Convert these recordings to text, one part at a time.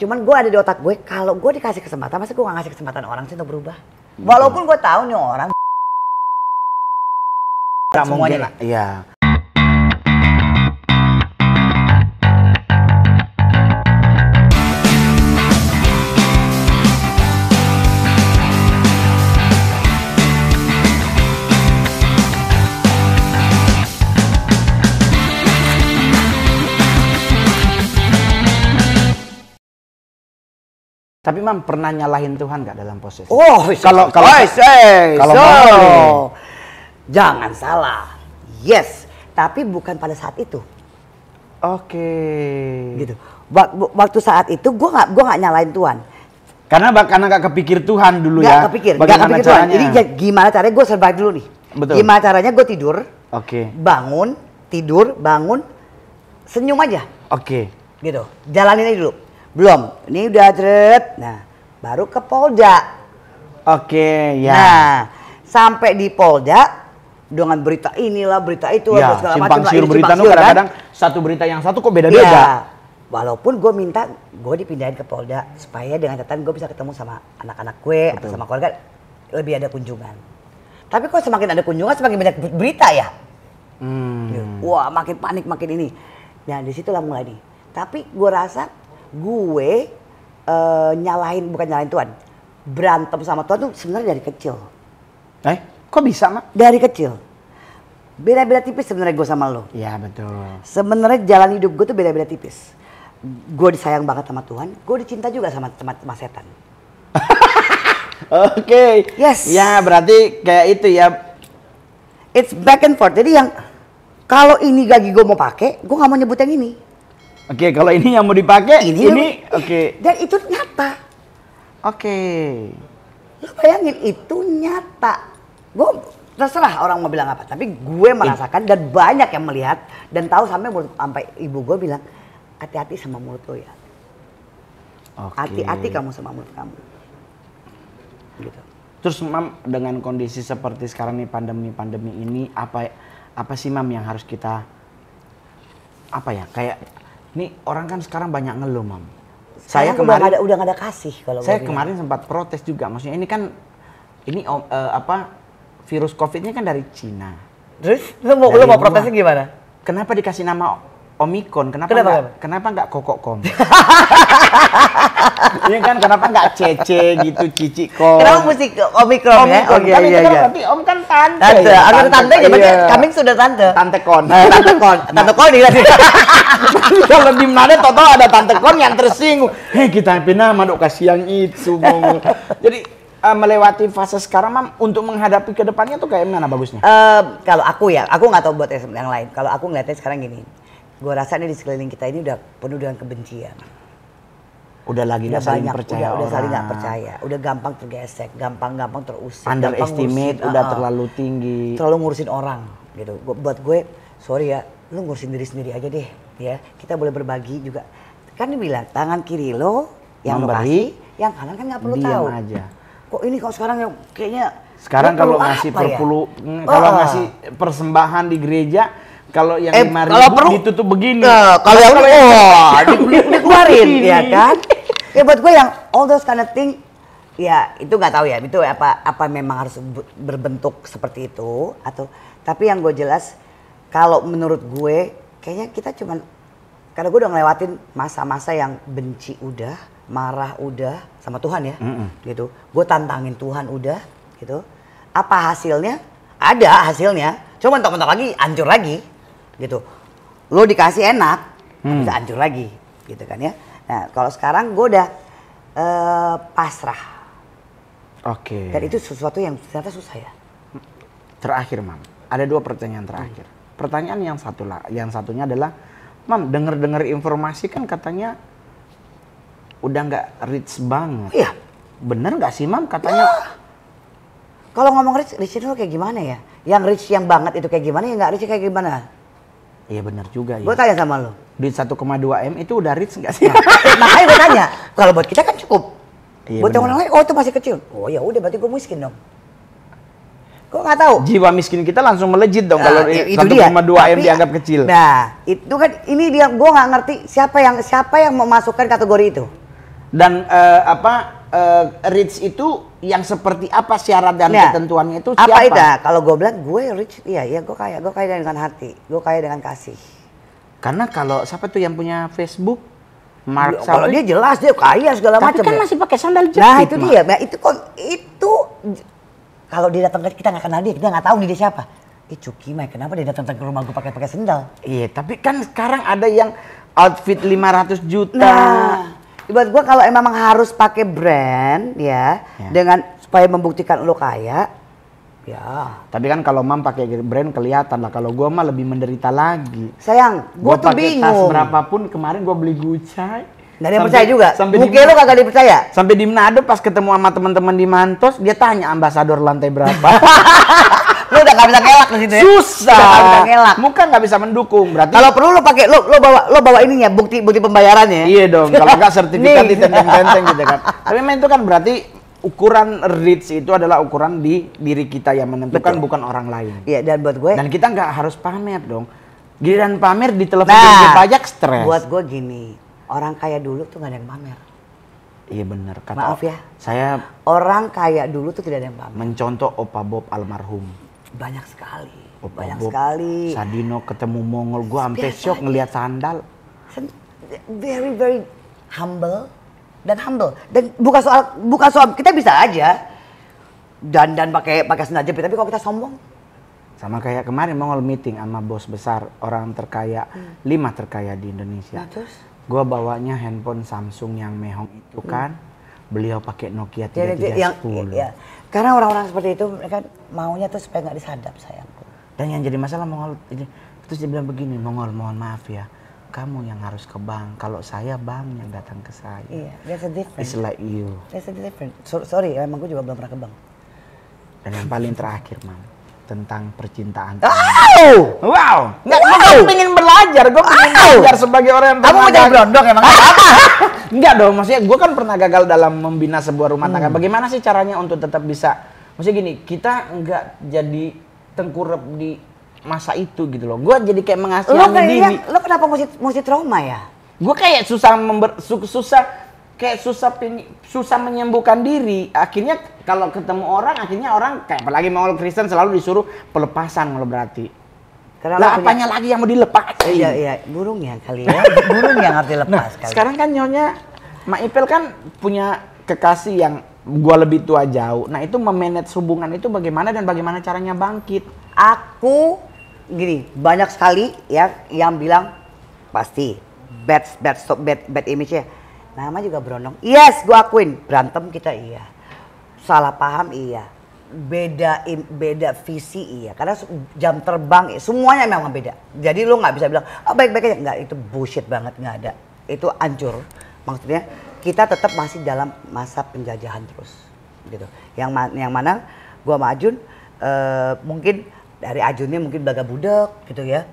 Cuman gue ada di otak gue, kalau gue dikasih kesempatan, masa gue gak ngasih kesempatan orang sih untuk berubah? Walaupun gue tahu nih orang semuanya mungkin, iya. Tapi Mam pernah nyalahin Tuhan gak dalam proses? Oh, kalau kalau kalau so, jangan salah. Yes, tapi bukan pada saat itu. Oke. Okay. Gitu. Waktu saat itu gue nggak gua gak nyalahin Tuhan. Karena karena nggak kepikir Tuhan dulu gak ya. kepikir. Bagaimana gak kepikir caranya? Tuhan. Jadi gimana caranya gue survive dulu nih. Betul. Gimana caranya gue tidur. Oke. Okay. Bangun, tidur, bangun, senyum aja. Oke. Okay. Gitu. Jalanin aja dulu belum ini udah teret nah baru ke Polda oke ya nah sampai di Polda dengan berita inilah berita itu ya, segala simpang siur berita itu kadang-kadang satu berita yang satu kok beda-beda ya, walaupun gue minta gue dipindahin ke Polda supaya dengan catatan gue bisa ketemu sama anak-anak gue Betul. atau sama keluarga lebih ada kunjungan tapi kok semakin ada kunjungan semakin banyak berita ya hmm. wah makin panik makin ini nah disitulah mulai nih tapi gue rasa gue uh, nyalahin bukan nyalahin Tuhan berantem sama Tuhan tuh sebenarnya dari kecil eh kok bisa mak dari kecil beda-beda tipis sebenarnya gue sama lo Ya betul sebenarnya jalan hidup gue tuh beda-beda tipis gue disayang banget sama Tuhan gue dicinta juga sama teman teman setan oke okay. yes ya berarti kayak itu ya it's back and forth jadi yang kalau ini gaji gue mau pakai gue nggak mau nyebut yang ini Oke, okay, kalau ini yang mau dipakai, ini, ini oke. Okay. Dan itu nyata. Oke. Okay. Lu bayangin itu nyata. Gue terserah orang mau bilang apa, tapi gue merasakan dan banyak yang melihat dan tahu sampai sampai ibu gue bilang hati-hati sama mulut lo ya. Hati-hati okay. kamu sama mulut kamu. Gitu. Terus mam dengan kondisi seperti sekarang nih pandemi-pandemi ini apa apa sih mam yang harus kita apa ya kayak ini orang kan sekarang banyak ngeluh, Mam. Saya kemarin udah ada, udah ada kasih kalau Saya kemarin sempat protes juga. Maksudnya ini kan ini uh, apa virus Covid-nya kan dari Cina. Terus lu mau lu mau protesnya gimana? Kenapa dikasih nama Omikron, kenapa, kenapa nggak kokok kom? Iya kan, kenapa nggak cece gitu, cici kom? Kenapa mesti Omikron ya? Oh, okay, kan iya, iya. Berarti om kan tante. Tante, ya, tante, tante, ya, iya. berarti kami sudah tante. Tante kon. Nah, tante kon. Tante kon dia sih. Kalau di mana toto ada tante kon yang tersinggung. Hei, kita pindah mandok kasihan itu. Jadi uh, melewati fase sekarang mam untuk menghadapi kedepannya tuh kayak mana bagusnya? Uh, kalau aku ya, aku nggak tahu buat yang lain. Kalau aku ngeliatnya sekarang gini, gue rasa ini di sekeliling kita ini udah penuh dengan kebencian udah lagi udah saling banyak, percaya udah, udah saling gak percaya udah gampang tergesek gampang gampang terusik underestimate udah uh, terlalu tinggi terlalu ngurusin orang gitu buat gue sorry ya lu ngurusin diri sendiri aja deh ya kita boleh berbagi juga kan dibilang tangan kiri lo yang memberi yang kanan kan gak perlu tahu aja kok ini kok sekarang yang kayaknya sekarang kalau ngasih perpuluh ya? kalau oh. ngasih persembahan di gereja kalau yang eh, kalau perlu ditutup begini. Nah, kalau yang oh, di, dikeluarin ya kan? Ya buat gue yang all those kind of thing ya itu nggak tahu ya itu apa apa memang harus berbentuk seperti itu atau tapi yang gue jelas kalau menurut gue kayaknya kita cuman karena gue udah ngelewatin masa-masa yang benci udah marah udah sama Tuhan ya mm -mm. gitu gue tantangin Tuhan udah gitu apa hasilnya ada hasilnya cuma mentok-mentok lagi hancur lagi gitu lo dikasih enak hmm. bisa hancur lagi gitu kan ya nah kalau sekarang gue udah uh, pasrah oke okay. dan itu sesuatu yang ternyata susah ya terakhir mam ada dua pertanyaan terakhir hmm. pertanyaan yang satu lah yang satunya adalah mam denger dengar informasi kan katanya udah nggak rich banget iya bener nggak sih mam katanya ya. Kalau ngomong rich, rich itu kayak gimana ya? Yang rich yang banget itu kayak gimana, yang nggak rich kayak gimana? Iya benar juga ya. Gue tanya sama lo. Duit 1,2 M itu udah rich nggak sih? Nah, makanya gue tanya, kalau buat kita kan cukup. Iya, buat orang lain, oh itu masih kecil. Oh ya udah berarti gue miskin dong. Gue nggak tahu. Jiwa miskin kita langsung melejit dong nah, kalau ah, itu 1,2 M dianggap kecil. Nah, itu kan ini dia gue nggak ngerti siapa yang siapa yang memasukkan kategori itu. Dan uh, apa uh, rich itu yang seperti apa syarat dan ya. ketentuannya itu siapa? Apa itu? Kalau gue bilang gue rich, iya iya gue kaya, gue kaya dengan hati, gue kaya dengan kasih. Karena kalau siapa tuh yang punya Facebook? Mark Kalau dia jelas dia kaya segala macam. Tapi kan ya. masih pakai sandal jepit. Nah itu dia, nah, itu kok itu kalau dia datang ke kita nggak kenal dia, kita nggak tahu nih dia siapa. Eh Cuki, Mai, kenapa dia datang ke rumah gue pakai pakai sendal? Iya, tapi kan sekarang ada yang outfit 500 juta. Nah, buat gue kalau emang harus pakai brand ya, ya dengan supaya membuktikan lo kaya ya tapi kan kalau mam pakai brand kelihatan lah kalau gue mah lebih menderita lagi sayang gue tuh bingung tas berapapun kemarin gue beli gucci Gak ada percaya juga. Mungkin lo kagak dipercaya. Sampai di Manado pas ketemu sama teman-teman di Mantos, dia tanya ambasador lantai berapa. lu udah gak bisa ngelak di situ ya. Susah. Udah gak bisa ngelak. Muka gak bisa mendukung. Berarti kalau perlu lo pakai lo lo bawa lo bawa ininya bukti bukti pembayarannya. Ya? Iya dong. Kalau enggak sertifikat tenteng tenteng gitu kan. Tapi main itu kan berarti ukuran reach itu adalah ukuran di diri kita yang menentukan Betul. bukan orang lain. Iya dan buat gue dan kita nggak harus pamer dong. Giliran pamer di telepon nah, pajak stres. Buat gue gini, Orang kaya dulu tuh nggak ada yang pamer. Iya benar. Kata Maaf ya. Saya orang kaya dulu tuh tidak ada yang pamer. Mencontoh Opa Bob almarhum. Banyak sekali. Opa banyak Bob, sekali. Sadino ketemu Mongol, gua sampai shock ngelihat sandal. Very very humble dan humble. Dan bukan soal bukan soal kita bisa aja Dan dan pakai pakai sandal jepit, tapi kalau kita sombong sama kayak kemarin Mongol meeting sama bos besar orang terkaya hmm. lima terkaya di Indonesia. Nah, terus? gue bawanya handphone Samsung yang mehong itu hmm. kan hmm. beliau pakai Nokia 3310 yang, ya. karena orang-orang seperti itu mereka maunya tuh supaya nggak disadap sayangku dan yang jadi masalah Mongol terus dia bilang begini Mongol mohon maaf ya kamu yang harus ke bank kalau saya bank yang datang ke saya iya that's a different it's like you that's a different so, sorry emang gue juga belum pernah ke bank dan yang paling terakhir mam tentang percintaan. Wow, Wow! Nggak, wow! Gue pengen belajar, gue pengen wow! belajar sebagai orang yang Kamu jadi emang apa? Enggak dong, maksudnya gue kan pernah gagal dalam membina sebuah rumah hmm. tangga. Hmm. Bagaimana sih caranya untuk tetap bisa? Maksudnya gini, kita nggak jadi tengkurap di masa itu gitu loh. Gue jadi kayak mengasihani diri. Lo kenapa mesti, mesti trauma ya? Gue kayak susah member, susah kayak susah ping, susah menyembuhkan diri. Akhirnya kalau ketemu orang, akhirnya orang kayak apalagi mau Kristen selalu disuruh pelepasan kalau berarti. Karena lah apanya lagi yang mau dilepas? Iya iya burung ya kali ya, burung yang harus dilepas. Nah, kali. Sekarang kan nyonya Mak Ipel kan punya kekasih yang gua lebih tua jauh. Nah itu memanage hubungan itu bagaimana dan bagaimana caranya bangkit? Aku gini banyak sekali ya yang bilang pasti bad bad bad bad image ya Nama juga berondong. Yes, gue akuin berantem kita iya, salah paham iya, beda beda visi iya. Karena jam terbang iya, semuanya memang beda. Jadi lo nggak bisa bilang oh, baik baik aja nggak itu bullshit banget nggak ada. Itu ancur. Maksudnya kita tetap masih dalam masa penjajahan terus gitu. Yang ma yang mana gue sama Ajun uh, mungkin dari Ajunnya mungkin baga budak gitu ya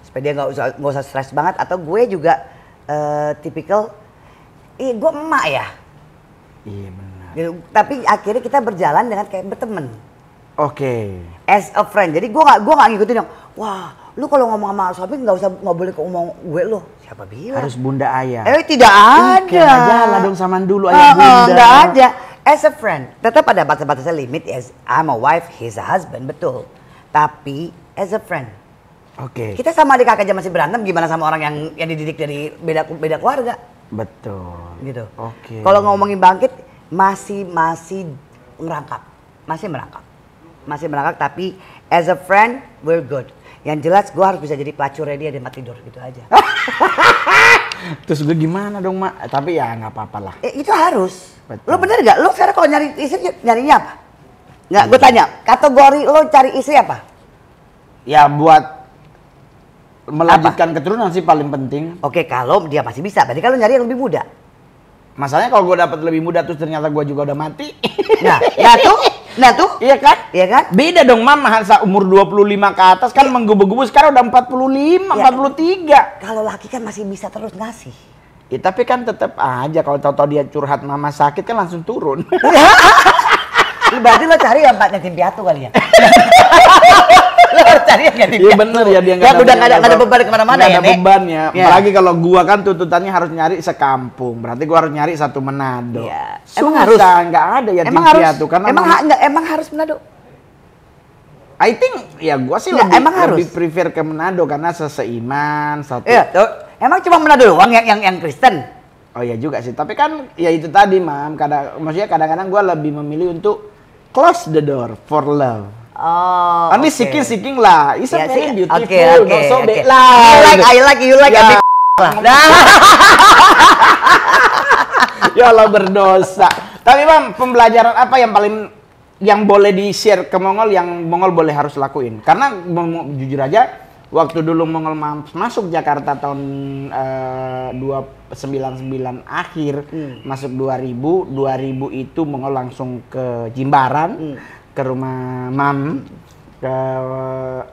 supaya dia nggak usah nggak usah stres banget atau gue juga uh, tipikal Iya, gue emak ya. Iya benar. Tapi akhirnya kita berjalan dengan kayak berteman. Oke. Okay. As a friend. Jadi gue gak gue gak ngikutin yang wah lu kalau ngomong sama suami nggak usah nggak boleh ngomong gue lo. Siapa bilang? Harus bunda ayah. Eh tidak ada. Oke, dong sama dulu ayah uh, bunda. oh, ada. As a friend, tetap ada batas-batasnya limit. As I'm a wife, he's a husband, betul. Tapi as a friend, Oke. Okay. Kita sama adik kakak aja masih berantem, gimana sama orang yang yang dididik dari beda beda keluarga? Betul. Gitu. Oke. Okay. Kalau ngomongin bangkit masih masih merangkak. Masih merangkak. Masih merangkak tapi as a friend we're good. Yang jelas gue harus bisa jadi pelacur dia di mati tidur gitu aja. Terus gue gimana dong, Mak? Eh, tapi ya nggak apa-apa lah. Eh, itu harus. Betul. Lo bener nggak Lo sekarang kalau nyari istri nyarinya apa? Nggak, gue tanya. Kategori lo cari istri apa? Ya buat melanjutkan apa? keturunan sih paling penting. Oke, kalau dia pasti bisa. Berarti kalau nyari yang lebih muda. Masalahnya kalau gue dapat lebih muda terus ternyata gue juga udah mati. Nah, nah tuh, nah tuh. Iya kan? Iya kan? Beda dong Mam, masa umur 25 ke atas kan ya. menggebu-gebu sekarang udah 45, ya. 43. Kalau laki kan masih bisa terus ngasih. Ya, tapi kan tetap aja kalau tahu-tahu dia curhat mama sakit kan langsung turun. Berarti lo cari yang empatnya tim Piatu kali ya. tadi yang Iya bener ya dia nggak ya, udah nggak ada, beban kemana-mana ya. ada beban Ya. Iya. Apalagi kalau gua kan tuntutannya harus nyari sekampung. Berarti gua harus nyari satu Manado. Ya. Emang harus? Nggak ada ya emang harus, tuh. Karena emang, enggak, emang harus Manado? I think ya gua sih lebih, emang harus. lebih prefer ke Manado karena seseiman satu. Iya, emang cuma Manado doang yang yang, yang Kristen. Oh ya juga sih, tapi kan ya itu tadi, Mam. Kadang maksudnya kadang-kadang gua lebih memilih untuk close the door for love. Oh. I'm okay. seeking seeking lah. Isa ya, yeah, very beautiful. Okay, okay, Not so okay. lah. I like, I like, you like. Yeah. lah. ya Allah berdosa. Tapi bang, pembelajaran apa yang paling yang boleh di-share ke Mongol yang Mongol boleh harus lakuin? Karena jujur aja, waktu dulu Mongol masuk Jakarta tahun uh, eh, 299 akhir, hmm. masuk 2000, 2000 itu Mongol langsung ke Jimbaran. Hmm ke rumah mam ke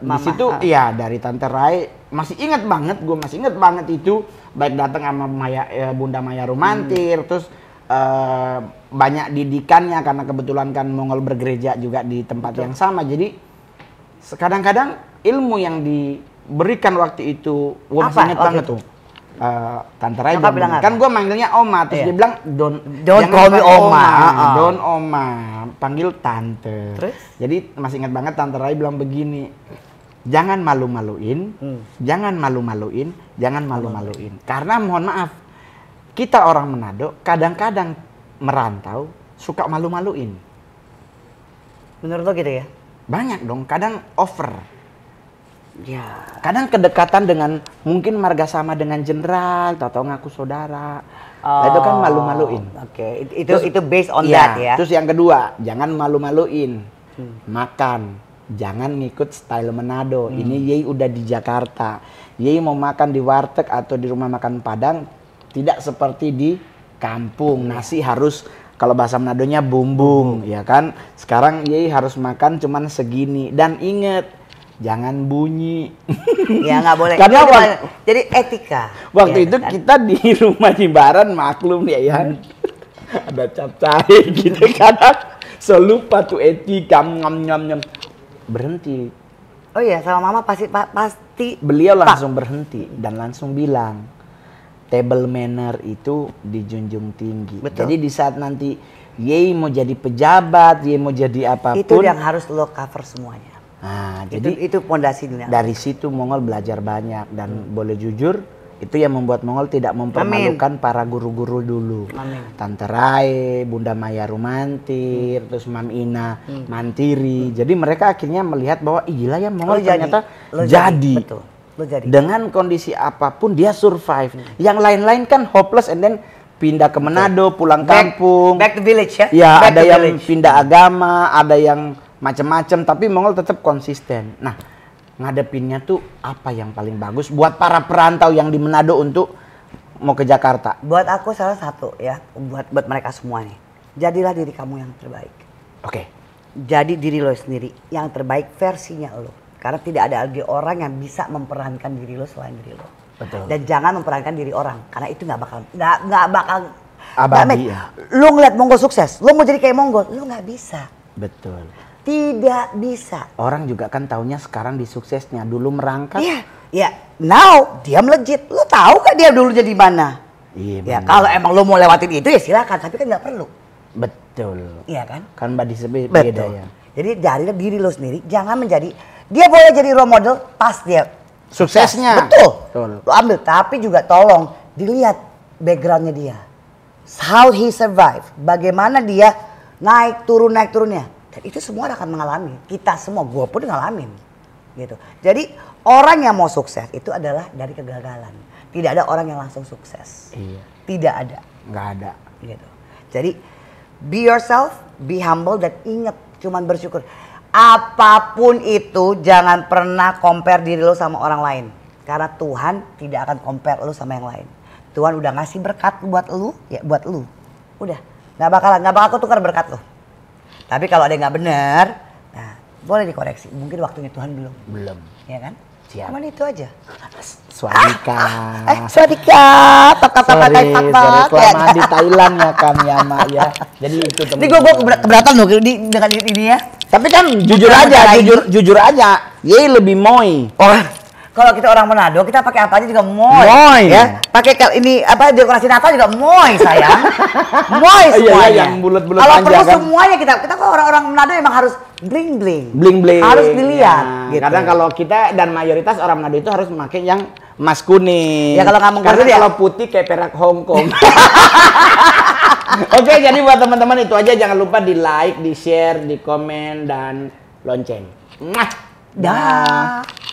Mama. di situ ah. iya dari tante Rai masih inget banget gue masih inget banget itu baik datang sama Maya ya, Bunda Maya Rumantir hmm. terus uh, banyak didikannya karena kebetulan kan Mongol bergereja juga di tempat Betul. yang sama jadi kadang-kadang ilmu yang diberikan waktu itu gue masih inget banget tuh Eh, tante Rai bilang, bilang kan gue manggilnya Oma terus iya. dia bilang don don call me Oma, Oma. Uh. don Oma panggil tante terus? jadi masih ingat banget tante Rai bilang begini jangan malu-maluin hmm. jangan malu-maluin jangan malu-maluin karena mohon maaf kita orang Manado kadang-kadang merantau suka malu-maluin menurut lo gitu ya banyak dong kadang over Ya. Kadang kedekatan dengan mungkin marga sama dengan jenderal, atau ngaku saudara. Oh, nah, itu kan malu-maluin. Oh, oke, okay. itu terus, itu based on ya, that ya. Terus yang kedua, jangan malu-maluin. Hmm. Makan, jangan ngikut style Manado. Hmm. Ini Yei udah di Jakarta. Yei mau makan di warteg atau di rumah makan Padang tidak seperti di kampung. Hmm. Nasi harus kalau bahasa manadonya bumbung, hmm. ya kan? Sekarang Yei harus makan cuman segini dan inget jangan bunyi. Ya nggak boleh. Karena jadi, waktu, jadi etika. Waktu ya, itu kan? kita di rumah Jimbaran maklum ya ya. Ada cap cair gitu kan. Selupa tuh etika ngam ngam ngam. Berhenti. Oh iya sama mama pasti pa, pasti. Beliau langsung berhenti dan langsung bilang table manner itu dijunjung tinggi. Betul. Jadi di saat nanti Yei mau jadi pejabat, Yei mau jadi apapun. Itu yang harus lo cover semuanya Nah, itu, jadi itu pondasinya. Dari situ Mongol belajar banyak dan hmm. boleh jujur itu yang membuat Mongol tidak mempermalukan Amin. para guru-guru dulu. Amin. Tante Rai, Bunda Maya Rumantir, hmm. terus Mam Ina hmm. Mantiri. Hmm. Jadi mereka akhirnya melihat bahwa gila ya Mongol Lo ternyata jadi. Lo jadi. jadi. Betul. Lo jadi. Dengan kondisi apapun dia survive. Hmm. Yang lain-lain kan hopeless and then pindah ke Manado, pulang back, kampung. Back to village ya. Ya, back ada yang village. pindah hmm. agama, ada yang macam-macam tapi Mongol tetap konsisten. Nah, ngadepinnya tuh apa yang paling bagus buat para perantau yang di Manado untuk mau ke Jakarta? Buat aku salah satu ya, buat buat mereka semua nih. Jadilah diri kamu yang terbaik. Oke. Okay. Jadi diri lo sendiri yang terbaik versinya lo. Karena tidak ada lagi orang yang bisa memperankan diri lo selain diri lo. Betul. Dan jangan memperankan diri orang karena itu nggak bakal nggak nggak bakal abadi. ya. Lo ngeliat Monggo sukses, lo mau jadi kayak Monggo, lo nggak bisa. Betul tidak bisa. Orang juga kan taunya sekarang di suksesnya. Dulu merangkak. Iya. ya Now dia melejit. Lu tahu kan dia dulu jadi mana? Iya. Ya, kalau emang lu mau lewatin itu ya silakan, tapi kan nggak perlu. Betul. Iya kan? Kan Mbak Disebe beda ya. Jadi dari diri lo sendiri, jangan menjadi dia boleh jadi role model pas dia suksesnya. Betul. Betul. Lo ambil, tapi juga tolong dilihat backgroundnya dia. How he survive, bagaimana dia naik turun naik turunnya itu semua akan mengalami kita semua gue pun ngalamin gitu jadi orang yang mau sukses itu adalah dari kegagalan tidak ada orang yang langsung sukses iya. tidak ada nggak ada gitu jadi be yourself be humble dan ingat cuman bersyukur apapun itu jangan pernah compare diri lo sama orang lain karena Tuhan tidak akan compare lo sama yang lain Tuhan udah ngasih berkat buat lo ya buat lo udah nggak bakal nggak bakal aku tukar berkat lo tapi kalau ada yang nggak benar, nah boleh dikoreksi. Mungkin waktunya Tuhan belum. Belum. Ya kan? Siap. Cuman itu aja. Swadika. Ah, eh, swadika. Pakat pakat pakat. Selama di Thailand ya kami ya, Mak ya. Jadi itu teman. Ini gue keberatan loh di, dengan ini ya. Tapi kan jujur aja, jujur jujur aja. Ye lebih moy. Oh, kalau kita orang Manado kita pakai apa aja juga moy. Moy. Ya. Pakai ini apa dekorasi Natal juga moy saya, moy semuanya. Iya, iya, yang bulat-bulat Kalau perlu kan. semuanya kita kita kok orang-orang Manado emang harus bling bling. Bling bling. Harus dilihat. Ya. Gitu. Kadang kalau kita dan mayoritas orang Manado itu harus memakai yang emas kuning. Ya kalau kamu Karena ya. kalau putih kayak perak Hong Kong. Oke, jadi buat teman-teman itu aja jangan lupa di like, di share, di komen dan lonceng. Dah. Da.